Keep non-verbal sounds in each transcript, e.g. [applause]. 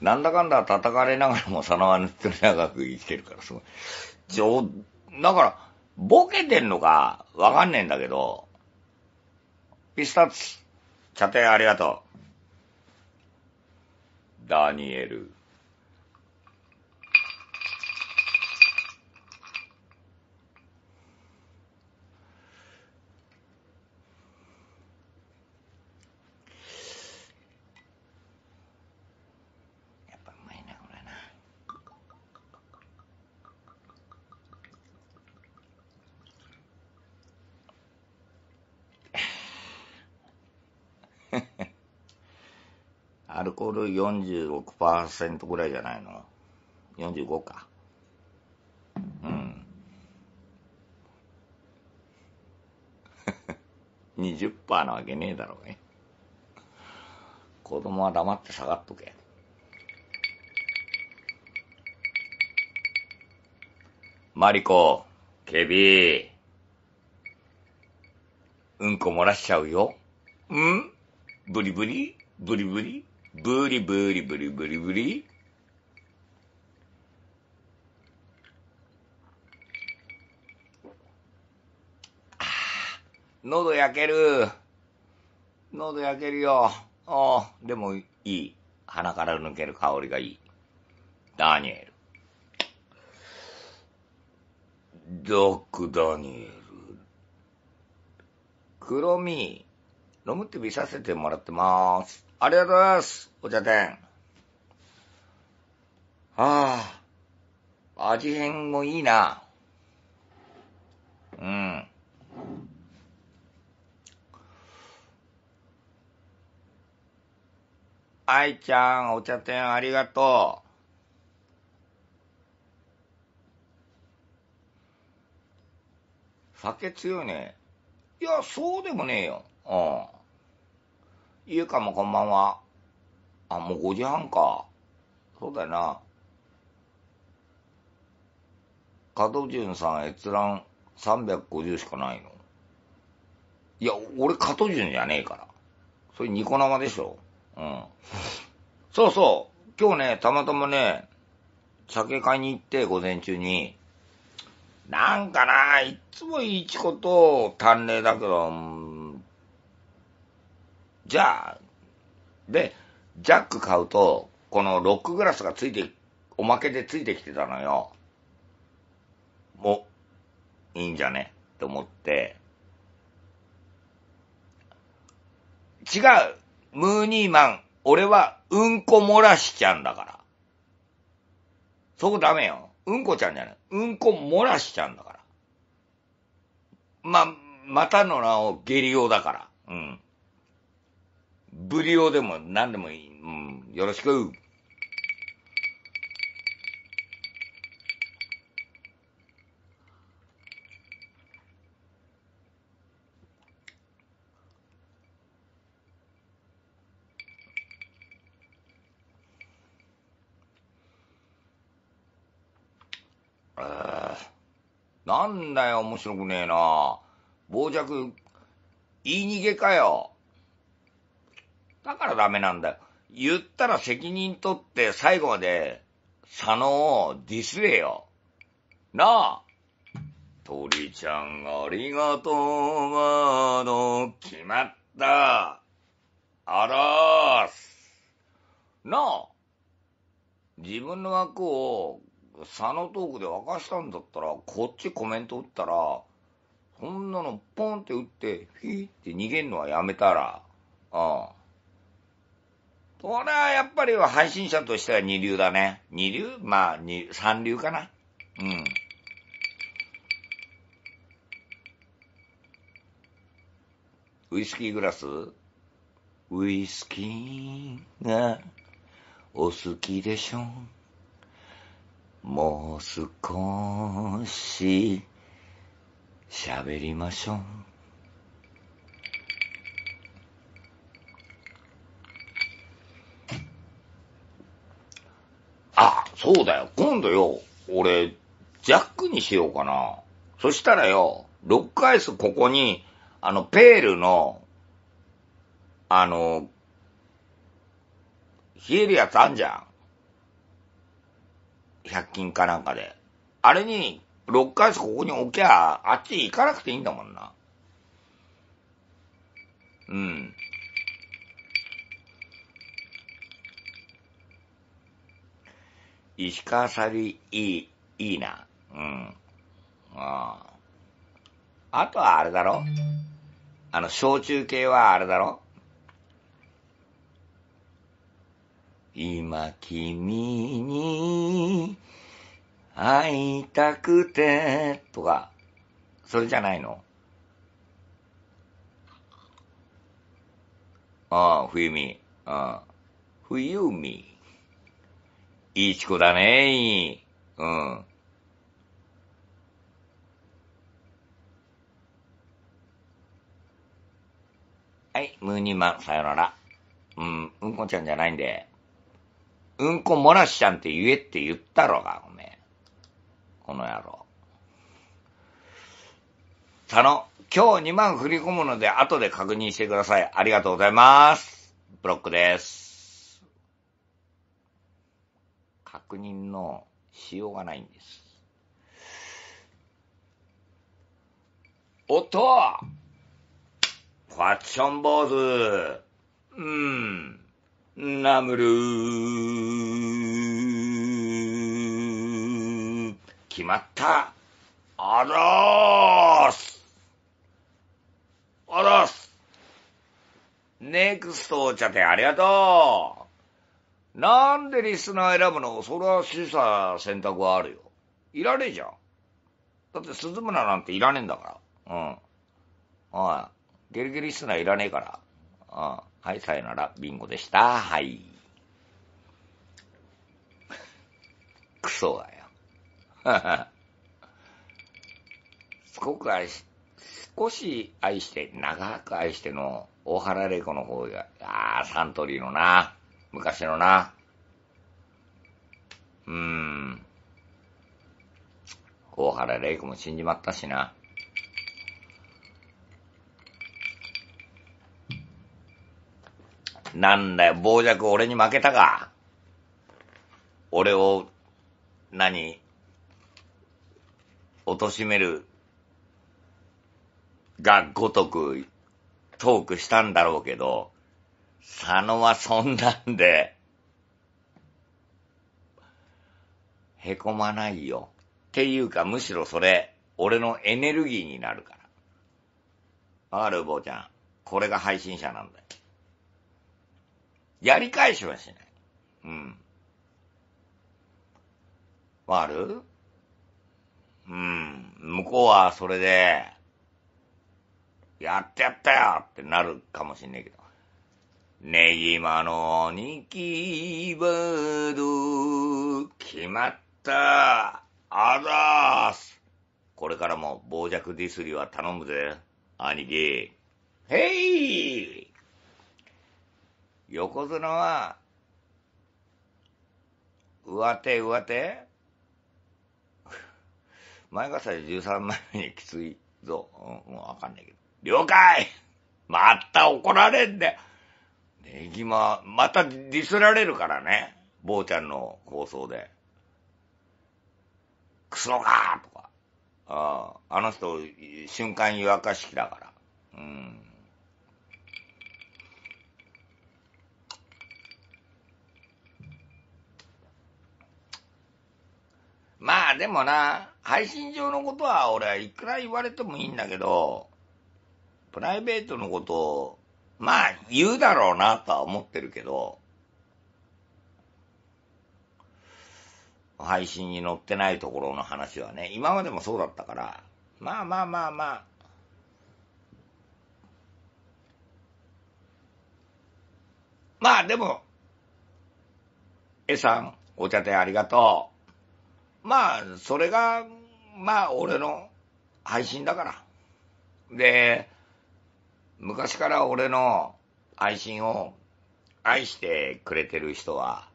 なんだかんだ叩かれながらも、そのはずっと長く生きてるから、すごい。ちょ、だから、ボケてんのか、わかんねえんだけど、ピスタッツ、茶店ありがとう。ダニエル。アルコール46%ぐらいじゃないの ?45 か。うん。20% [laughs] なわけねえだろうね。子供は黙って下がっとけ。マリコ、ケビー。うんこ漏らしちゃうよ。うんブリブリブリブリブリブリブリブリブリ。喉焼ける。喉焼けるよ。ああ、でもいい。鼻から抜ける香りがいい。ダニエル。ドック・ダニエル。黒み、飲むって見させてもらってます。ありがとうございます。お茶店。ああ、味変もいいな。うん。愛ちゃん、お茶店ありがとう。酒強いね。いや、そうでもねえよ。うん。ゆうかもこんばんは。あ、もう5時半か。そうだよな。加藤潤さん閲覧350しかないの。いや、俺加藤潤じゃねえから。それニコ生でしょ。うん。そうそう。今日ね、たまたまね、酒買いに行って、午前中に。なんかな、いつもいいちこと、短麗だけど、じゃあ、で、ジャック買うと、このロックグラスがついて、おまけでついてきてたのよ。もう、いいんじゃねって思って、違うムーニーマン、俺はうんこ漏らしちゃんだから。そこダメよ。うんこちゃんじゃない。うんこ漏らしちゃんだから。ま、またの名を下痢用だから。うん。ブリオでも何でもいい。うん、よろしく。えー、なんだよ、面白くねえな。傍若、言い逃げかよ。だからダメなんだよ。言ったら責任取って最後まで佐野をディスれよ。なあ。鳥ちゃんありがとうワード決まった。あらーす。なあ。自分の枠を佐野トークで沸かしたんだったら、こっちコメント打ったら、そんなのポンって打って、ヒーって逃げんのはやめたら、ああ。これはやっぱり配信者としては二流だね。二流まあ、二、三流かな。うん。ウイスキーグラスウイスキーがお好きでしょもう少し喋りましょう。そうだよ。今度よ、俺、ジャックにしようかな。そしたらよ、ロックアイスここに、あの、ペールの、あの、冷えるやつあんじゃん。100均かなんかで。あれに、ロックアイスここに置きゃ、あっち行かなくていいんだもんな。うん。石川さり、いい、いいな。うん。ああ。あとはあれだろあの、小中系はあれだろ今君に会いたくて、とか、それじゃないのああ、冬美。ああ、冬美。いいチコだねうん。はい、ムーニーマン、さよなら。うん、うんこちゃんじゃないんで。うんこ漏らしちゃんって言えって言ったろが、おめえ。この野郎。佐野、今日2万振り込むので後で確認してください。ありがとうございます。ブロックです。確認のしようがないんです。おっとファッション坊主うん、ナムルー決まったあらーすあらーすネクストお茶でありがとうなんでリスナー選ぶのそろしさ査選択はあるよ。いらねえじゃん。だって鈴村なんていらねえんだから。うん。はい。ゲリゲリリスナーいらねえから。うん。はい、さよなら。ビンゴでした。はい。[laughs] クソだよ。[laughs] すごく愛し、少し愛して、長く愛しての大原玲子の方が、ああ、サントリーのな。昔のな。うーん。大原玲子も死んじまったしな。なんだよ、傍若俺に負けたか。俺を、何、貶める、がごとく、トークしたんだろうけど、佐野はそんなんで、へこまないよ。っていうか、むしろそれ、俺のエネルギーになるから。わかる坊ちゃん。これが配信者なんだよ。やり返しはしない。うん。わかるうん。向こうはそれで、やってやったよってなるかもしんないけど。ねぎまのにきばど、決まった、あざーす。これからも傍若ディスリは頼むぜ、兄貴。へい横綱は、上手上手 [laughs] 前がさ13枚目にきついぞ。うん、わ、うん、かんないけど。了解また怒られんだ、よ。ネギマ、またディスられるからね。坊ちゃんの放送で。クソガーとか。ああ、あの人、瞬間湯沸かしだから。うん。まあでもな、配信上のことは俺はいくら言われてもいいんだけど、プライベートのことをまあ、言うだろうなとは思ってるけど、配信に載ってないところの話はね、今までもそうだったから、まあまあまあまあ、まあでも、えさん、お茶店ありがとう。まあ、それが、まあ俺の配信だから。で、昔から俺の愛心を愛してくれてる人は、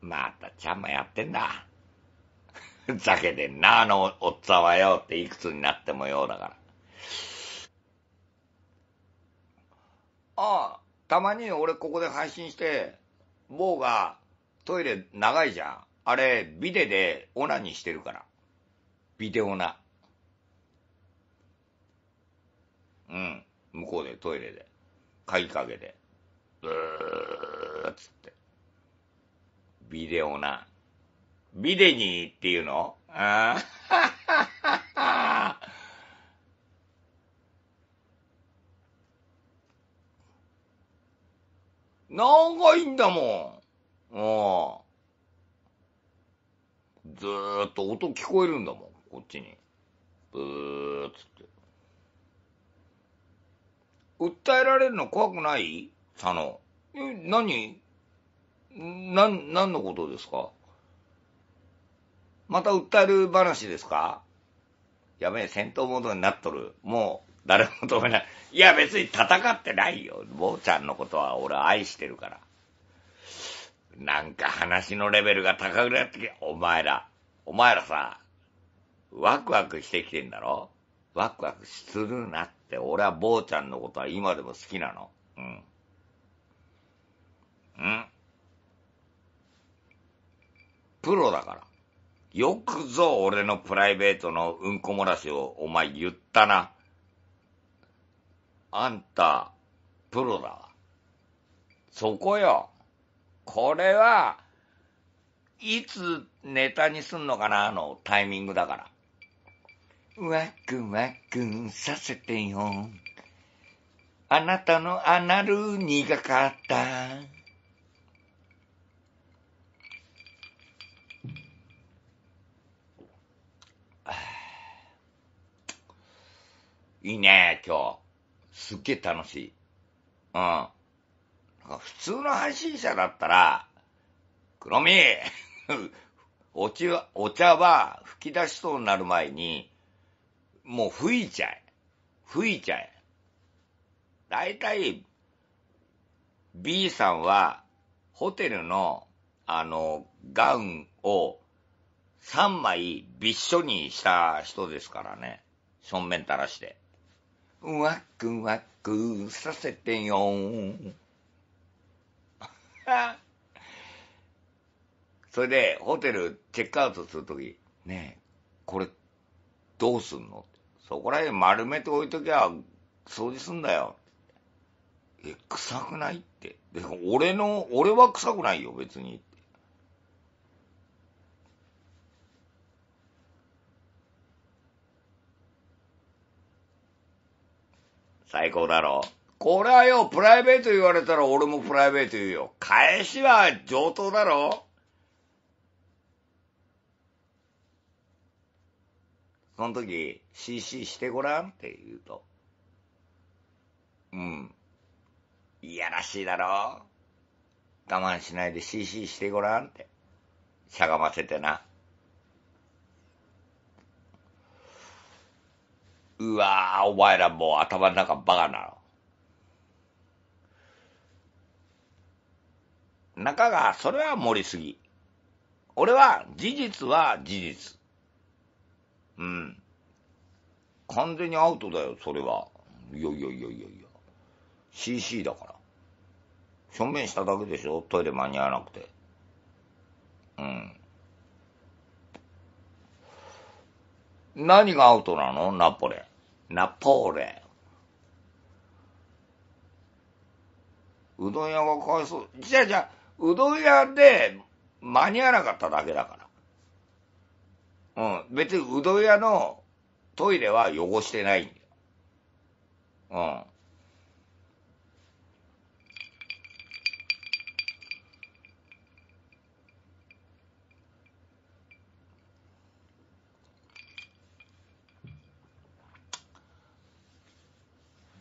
またちゃんもやってんだ。ふ [laughs] ざけてんな、あのおっさんはよっていくつになってもようだから。ああ、たまに俺ここで配信して、某がトイレ長いじゃん。あれ、ビデでオナにしてるから。ビデオナ。うん。向こうでトイレで、鍵かけて、ブーっつって。ビデオな。ビデニーっていうのああ。長 [laughs] いんだもん。うん。ずーっと音聞こえるんだもん、こっちに。ブーっつって。訴えられるの怖くない佐野。え、何なん、何のことですかまた訴える話ですかやべえ、戦闘モードになっとる。もう、誰も止めない。いや、別に戦ってないよ。坊ちゃんのことは俺愛してるから。なんか話のレベルが高くなってきて、お前ら、お前らさ、ワクワクしてきてんだろワクワクするなって、俺は坊ちゃんのことは今でも好きなの。うん。うん。プロだから。よくぞ俺のプライベートのうんこ漏らしをお前言ったな。あんた、プロだわ。そこよ。これは、いつネタにすんのかなのタイミングだから。ワクワクさせてよ。あなたのアナル苦かった。[sighs] いいね、今日。すっげえ楽しい。うん。なんか普通の配信者だったら、黒み [laughs] お茶は吹き出しそうになる前に、もう吹いちゃえ。吹いちゃえ。大体、B さんは、ホテルの、あの、ガウンを3枚びっしょにした人ですからね。正面垂らして。ワックワックさせてよ [laughs] それで、ホテルチェックアウトするとき、ねえ、これ、どうすんのそこらへん丸めて置いときゃ掃除すんだよ。え、臭くないって。で俺の、俺は臭くないよ、別に。最高だろ。これはよ、プライベート言われたら俺もプライベート言うよ。返しは上等だろ。その時 CC してごらんって言うと。うん。いやらしいだろ我慢しないで CC してごらんって。しゃがませてな。うわぁ、お前らもう頭の中バカなの。中が、それは盛りすぎ。俺は、事実は事実。うん。完全にアウトだよ、それは。いやいやいやいやいや。CC だから。正面しただけでしょ、トイレ間に合わなくて。うん。何がアウトなのナポレ。ナポレ。うどん屋がかわいそう。じゃあじゃあ、うどん屋で間に合わなかっただけだから。うん。別にうどん屋のトイレは汚してないんだよ。うん。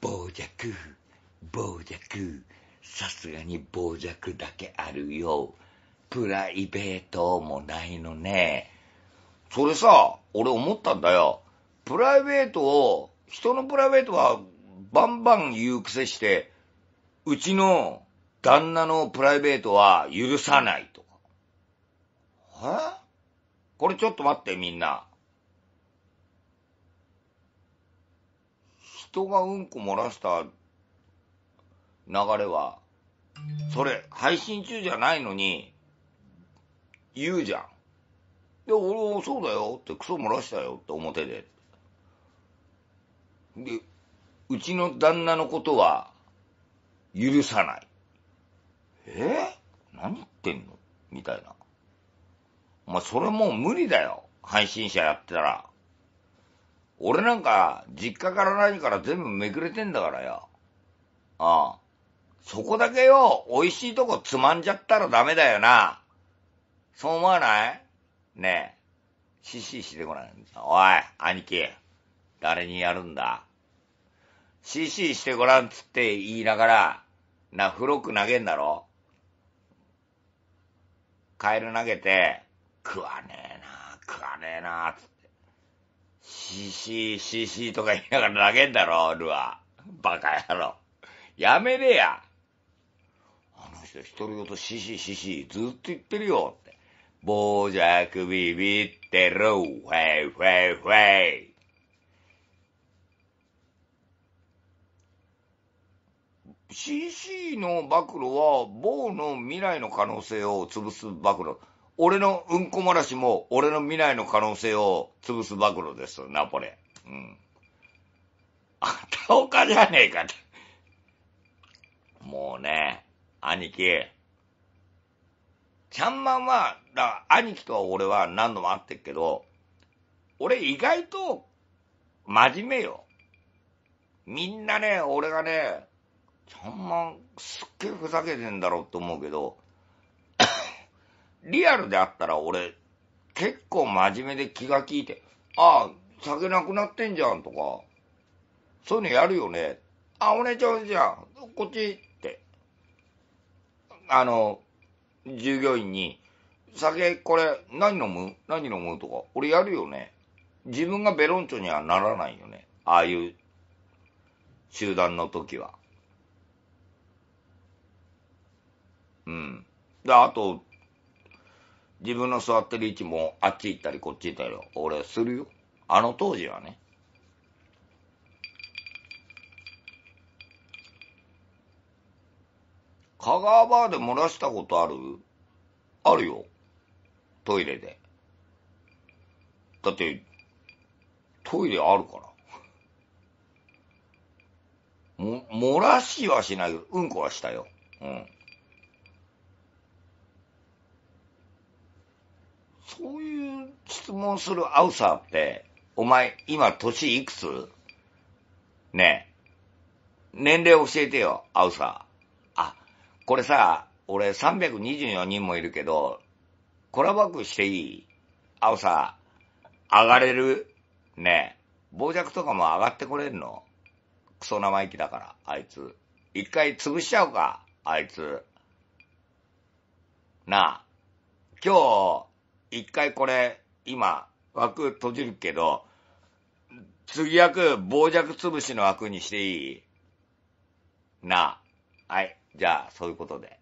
傍若、傍若、さすがに傍若だけあるよ。プライベートもないのね。それさ、俺思ったんだよ。プライベートを、人のプライベートはバンバン言う癖して、うちの旦那のプライベートは許さないとか。えこれちょっと待ってみんな。人がうんこ漏らした流れは、それ配信中じゃないのに、言うじゃん。いや、俺、そうだよって、クソ漏らしたよって表で。で、うちの旦那のことは、許さない。えー、何言ってんのみたいな。お前、それもう無理だよ。配信者やってたら。俺なんか、実家から何から全部めくれてんだからよ。ああ。そこだけよ、美味しいとこつまんじゃったらダメだよな。そう思わないねえ、シシしてこない。おい、兄貴、誰にやるんだシシしてごらんつって言いながら、な、フロック投げんだろカエル投げて、食わねえな、食わねえな、つって。シシー、シシーとか言いながら投げんだろ、ルアー。バカ野郎。やめれや。あの人、一人ごとシシー、シシ、ー、ずっと言ってるよ。傍若ビビってろ、フェイフェイフェイ。CC の暴露は、某の未来の可能性を潰す暴露。俺のうんこ漏らしも、俺の未来の可能性を潰す暴露です、ナポレ。うん。あたおかじゃねえかって。もうね、兄貴。ちゃんまんは、だ兄貴とは俺は何度も会ってっけど、俺意外と真面目よ。みんなね、俺がね、ちゃんまんすっげえふざけてんだろうって思うけど、[coughs] リアルであったら俺結構真面目で気が利いて、ああ、酒なくなってんじゃんとか、そういうのやるよね。あ、お姉ちゃんじゃん、こっちって。あの、従業員に、酒これ何飲む何飲むとか、俺やるよね。自分がベロンチョにはならないよね。ああいう集団の時は。うん。で、あと、自分の座ってる位置もあっち行ったりこっち行ったり、俺するよ。あの当時はね。香川バーで漏らしたことあるあるよ。トイレで。だって、トイレあるから。も、漏らしはしないけど、うんこはしたよ。うん。そういう質問するアウサーって、お前、今、年いくつねえ。年齢教えてよ、アウサー。これさ、俺324人もいるけど、コラボ枠していいあさ、上がれるねえ。傍若とかも上がってこれるのクソ生意気だから、あいつ。一回潰しちゃおうか、あいつ。なあ、今日、一回これ、今、枠閉じるけど、次役、傍若潰しの枠にしていいなあ、はい。じゃあ、そういうことで。